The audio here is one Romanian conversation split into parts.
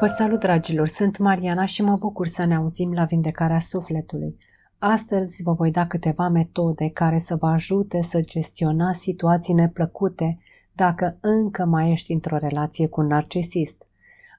Vă salut, dragilor! Sunt Mariana și mă bucur să ne auzim la Vindecarea Sufletului. Astăzi vă voi da câteva metode care să vă ajute să gestionați situații neplăcute dacă încă mai ești într-o relație cu un narcisist.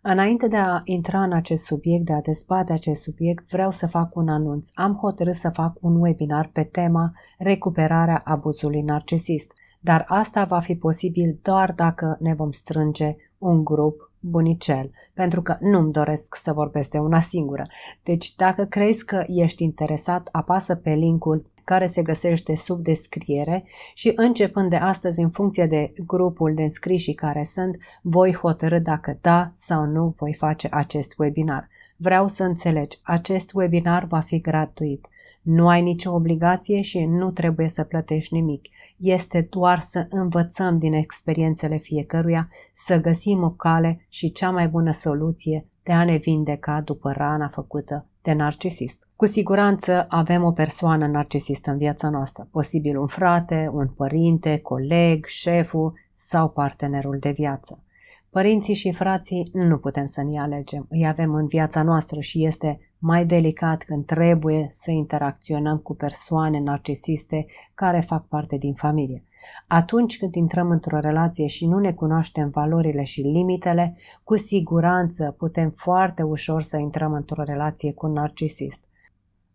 Înainte de a intra în acest subiect, de a dezbate acest subiect, vreau să fac un anunț. Am hotărât să fac un webinar pe tema Recuperarea abuzului narcisist, dar asta va fi posibil doar dacă ne vom strânge un grup Bunicel, pentru că nu-mi doresc să vorbesc de una singură. Deci dacă crezi că ești interesat, apasă pe linkul care se găsește sub descriere și începând de astăzi, în funcție de grupul de înscriși care sunt, voi hotărâ dacă da sau nu voi face acest webinar. Vreau să înțelegi, acest webinar va fi gratuit. Nu ai nicio obligație și nu trebuie să plătești nimic este doar să învățăm din experiențele fiecăruia, să găsim o cale și cea mai bună soluție de a ne vindeca după rana făcută de narcisist. Cu siguranță avem o persoană narcisistă în viața noastră, posibil un frate, un părinte, coleg, șeful sau partenerul de viață. Părinții și frații nu putem să ne alegem, îi avem în viața noastră și este mai delicat când trebuie să interacționăm cu persoane narcisiste care fac parte din familie. Atunci când intrăm într-o relație și nu ne cunoaștem valorile și limitele, cu siguranță putem foarte ușor să intrăm într-o relație cu un narcisist.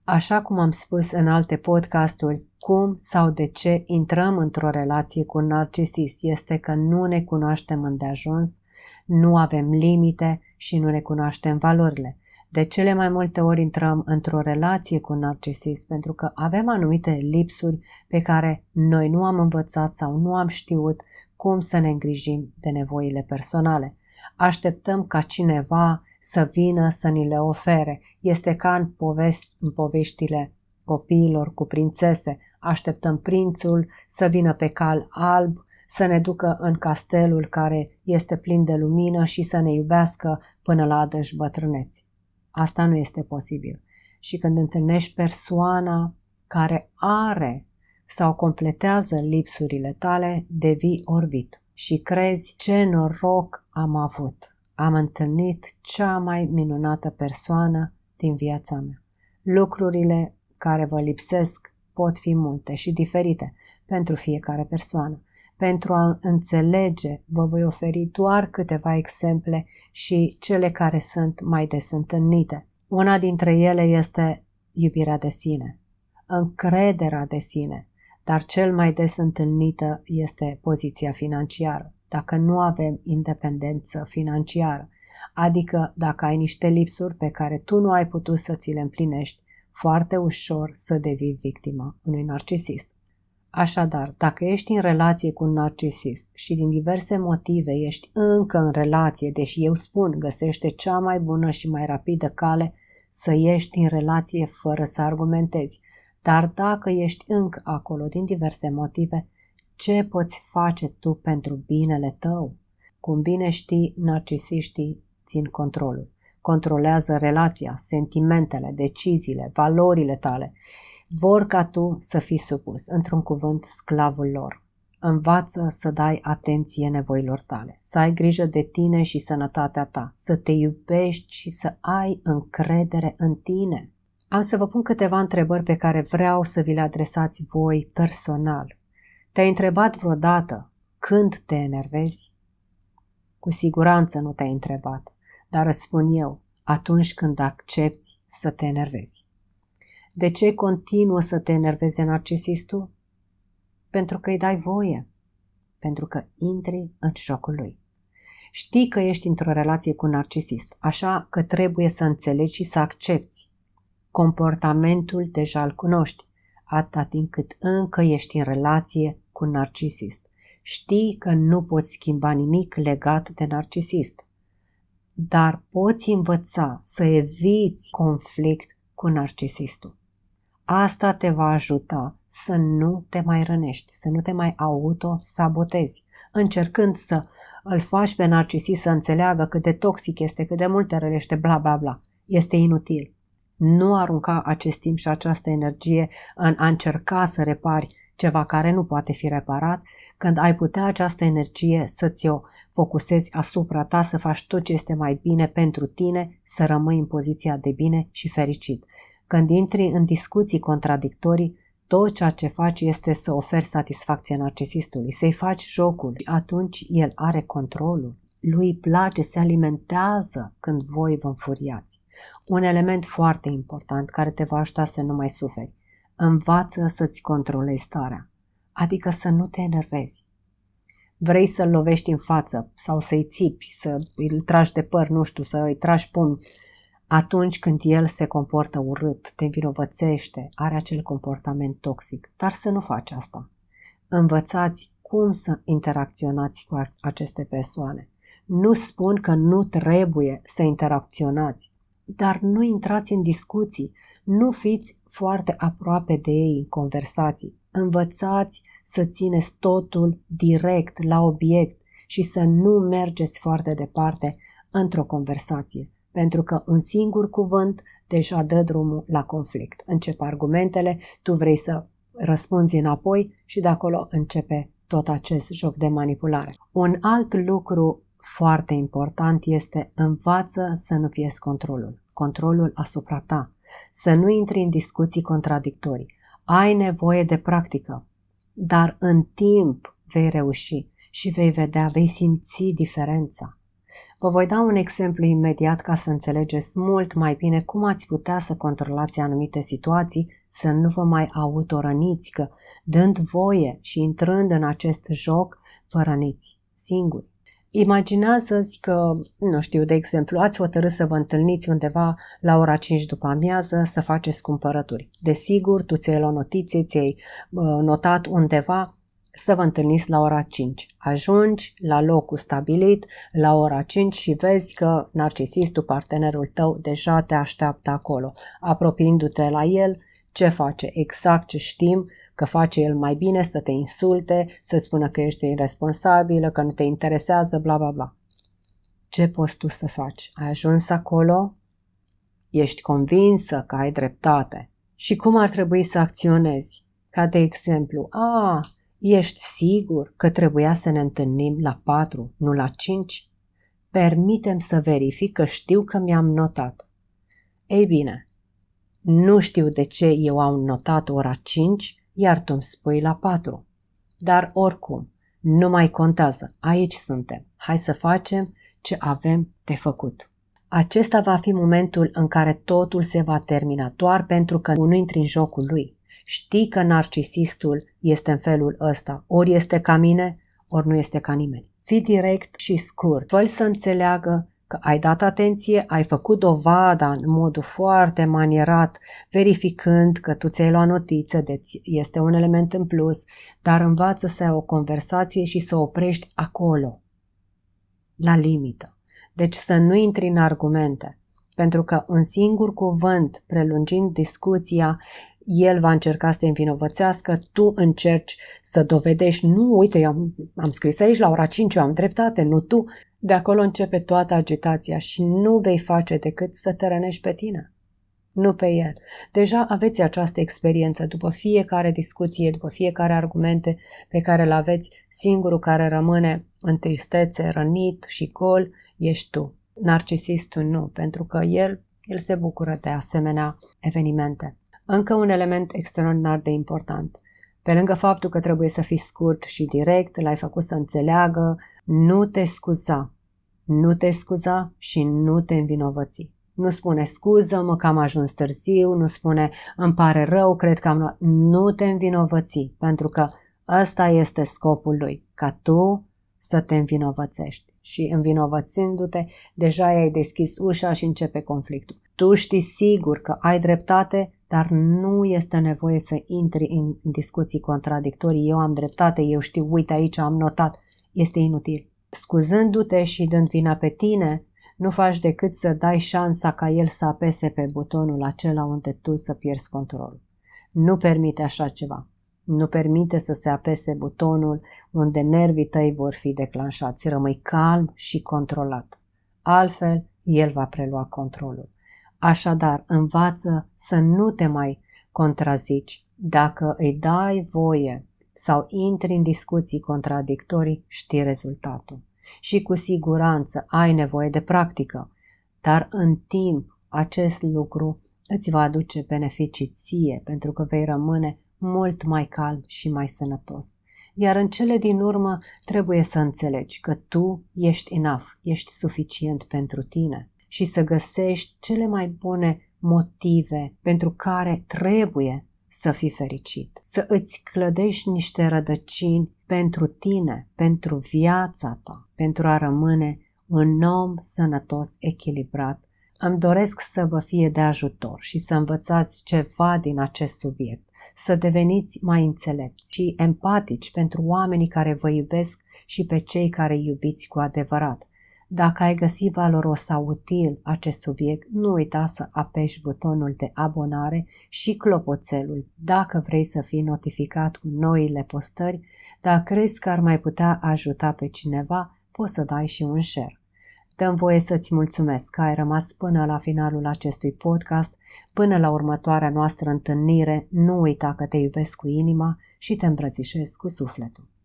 Așa cum am spus în alte podcasturi, cum sau de ce intrăm într-o relație cu un narcisist este că nu ne cunoaștem îndeajuns, nu avem limite și nu ne cunoaștem valorile. De cele mai multe ori intrăm într-o relație cu narcisist pentru că avem anumite lipsuri pe care noi nu am învățat sau nu am știut cum să ne îngrijim de nevoile personale. Așteptăm ca cineva să vină să ni le ofere. Este ca în, povesti, în poveștile copiilor cu prințese. Așteptăm prințul să vină pe cal alb, să ne ducă în castelul care este plin de lumină și să ne iubească până la adânci bătrâneți. Asta nu este posibil. Și când întâlnești persoana care are sau completează lipsurile tale, devii orbit și crezi ce noroc am avut. Am întâlnit cea mai minunată persoană din viața mea. Lucrurile care vă lipsesc pot fi multe și diferite pentru fiecare persoană. Pentru a înțelege, vă voi oferi doar câteva exemple și cele care sunt mai des întâlnite. Una dintre ele este iubirea de sine, încrederea de sine, dar cel mai des întâlnită este poziția financiară. Dacă nu avem independență financiară, adică dacă ai niște lipsuri pe care tu nu ai putut să ți le împlinești, foarte ușor să devii victima unui narcisist. Așadar, dacă ești în relație cu un narcisist și din diverse motive ești încă în relație, deși eu spun găsește cea mai bună și mai rapidă cale să ieși în relație fără să argumentezi, dar dacă ești încă acolo din diverse motive, ce poți face tu pentru binele tău? Cum bine știi, narcisiștii țin controlul controlează relația, sentimentele, deciziile, valorile tale. Vor ca tu să fii supus, într-un cuvânt, sclavul lor. Învață să dai atenție nevoilor tale, să ai grijă de tine și sănătatea ta, să te iubești și să ai încredere în tine. Am să vă pun câteva întrebări pe care vreau să vi le adresați voi personal. Te-ai întrebat vreodată când te enervezi? Cu siguranță nu te-ai întrebat dar îți spun eu, atunci când accepti să te enervezi. De ce continuă să te enerveze narcisistul? Pentru că îi dai voie, pentru că intri în jocul lui. Știi că ești într-o relație cu un narcisist, așa că trebuie să înțelegi și să accepti. Comportamentul deja îl cunoști, atâta timp cât încă ești în relație cu un narcisist. Știi că nu poți schimba nimic legat de narcisist dar poți învăța să eviți conflict cu narcisistul. Asta te va ajuta să nu te mai rănești, să nu te mai auto-sabotezi, încercând să îl faci pe narcisist să înțeleagă cât de toxic este, cât de mult te rănește, bla bla bla. Este inutil. Nu arunca acest timp și această energie în a încerca să repari ceva care nu poate fi reparat, când ai putea această energie să ți-o focusezi asupra ta, să faci tot ce este mai bine pentru tine, să rămâi în poziția de bine și fericit. Când intri în discuții contradictorii, tot ceea ce faci este să oferi satisfacție narcisistului, să-i faci jocul, atunci el are controlul. Lui place, se alimentează când voi vă înfuriați. Un element foarte important care te va ajuta să nu mai suferi învață să-ți controlezi starea, adică să nu te enervezi. Vrei să-l lovești în față sau să-i țipi, să îl tragi de păr, nu știu, să îi tragi pumn, atunci când el se comportă urât, te învinovățește, are acel comportament toxic, dar să nu faci asta. Învățați cum să interacționați cu aceste persoane. Nu spun că nu trebuie să interacționați, dar nu intrați în discuții, nu fiți foarte aproape de ei în conversații. Învățați să țineți totul direct la obiect și să nu mergeți foarte departe într-o conversație, pentru că un singur cuvânt deja dă drumul la conflict. Încep argumentele, tu vrei să răspunzi înapoi și de acolo începe tot acest joc de manipulare. Un alt lucru foarte important este învață să nu pierzi controlul, controlul asupra ta să nu intri în discuții contradictorii. Ai nevoie de practică, dar în timp vei reuși și vei vedea, vei simți diferența. Vă voi da un exemplu imediat ca să înțelegeți mult mai bine cum ați putea să controlați anumite situații, să nu vă mai autorăniți, că dând voie și intrând în acest joc, vă răniți singuri. Imaginează-ți că, nu știu, de exemplu, ați hotărât să vă întâlniți undeva la ora 5 după amiază să faceți cumpărături. Desigur, tu ți-ai luat notiție, ți-ai uh, notat undeva să vă întâlniți la ora 5. Ajungi la locul stabilit la ora 5 și vezi că narcisistul, partenerul tău, deja te așteaptă acolo. Apropiindu-te la el, ce face? Exact ce știm, că face el mai bine să te insulte, să spună că ești irresponsabilă, că nu te interesează, bla bla bla. Ce poți tu să faci? Ai ajuns acolo? Ești convinsă că ai dreptate. Și cum ar trebui să acționezi? Ca de exemplu, a, ești sigur că trebuia să ne întâlnim la 4, nu la 5? Permitem să verific că știu că mi-am notat. Ei bine, nu știu de ce eu am notat ora 5, iar tu îmi spui la patru. Dar oricum, nu mai contează, aici suntem, hai să facem ce avem de făcut. Acesta va fi momentul în care totul se va termina, doar pentru că nu intri în jocul lui. Știi că narcisistul este în felul ăsta, ori este ca mine, ori nu este ca nimeni. Fii direct și scurt, fă să înțeleagă că ai dat atenție, ai făcut dovada în modul foarte manierat, verificând că tu ți-ai luat notiță, deci este un element în plus, dar învață să ai o conversație și să oprești acolo, la limită. Deci să nu intri în argumente, pentru că un singur cuvânt, prelungind discuția, el va încerca să te învinovățească, tu încerci să dovedești, nu, uite, eu am, am scris aici la ora 5, eu am dreptate, nu tu. De acolo începe toată agitația și nu vei face decât să te rănești pe tine, nu pe el. Deja aveți această experiență după fiecare discuție, după fiecare argumente pe care le aveți, singurul care rămâne în tristețe, rănit și gol, ești tu. Narcisistul nu, pentru că el, el se bucură de asemenea evenimente. Încă un element extraordinar de important. Pe lângă faptul că trebuie să fii scurt și direct, l-ai făcut să înțeleagă, nu te scuza. Nu te scuza și nu te învinovăți. Nu spune scuză-mă că am ajuns târziu, nu spune îmi pare rău, cred că am... Nu te învinovăți, pentru că ăsta este scopul lui, ca tu să te învinovățești. Și învinovățindu-te, deja ai deschis ușa și începe conflictul. Tu știi sigur că ai dreptate, dar nu este nevoie să intri în discuții contradictorii. Eu am dreptate, eu știu, uite aici am notat. Este inutil. Scuzându-te și dând vina pe tine, nu faci decât să dai șansa ca el să apese pe butonul acela unde tu să pierzi controlul. Nu permite așa ceva. Nu permite să se apese butonul unde nervii tăi vor fi declanșați. Rămâi calm și controlat. Altfel, el va prelua controlul. Așadar, învață să nu te mai contrazici. Dacă îi dai voie sau intri în discuții contradictorii, știi rezultatul. Și cu siguranță ai nevoie de practică, dar în timp acest lucru îți va aduce beneficii ție, pentru că vei rămâne mult mai calm și mai sănătos. Iar în cele din urmă trebuie să înțelegi că tu ești enough, ești suficient pentru tine și să găsești cele mai bune motive pentru care trebuie să fii fericit, să îți clădești niște rădăcini pentru tine, pentru viața ta, pentru a rămâne un om sănătos, echilibrat. Îmi doresc să vă fie de ajutor și să învățați ceva din acest subiect, să deveniți mai înțelepți și empatici pentru oamenii care vă iubesc și pe cei care iubiți cu adevărat dacă ai găsit valoros sau util acest subiect, nu uita să apeși butonul de abonare și clopoțelul dacă vrei să fii notificat cu noile postări. Dacă crezi că ar mai putea ajuta pe cineva, poți să dai și un share. Dăm voie să-ți mulțumesc că ai rămas până la finalul acestui podcast, până la următoarea noastră întâlnire. Nu uita că te iubesc cu inima și te îmbrățișez cu sufletul.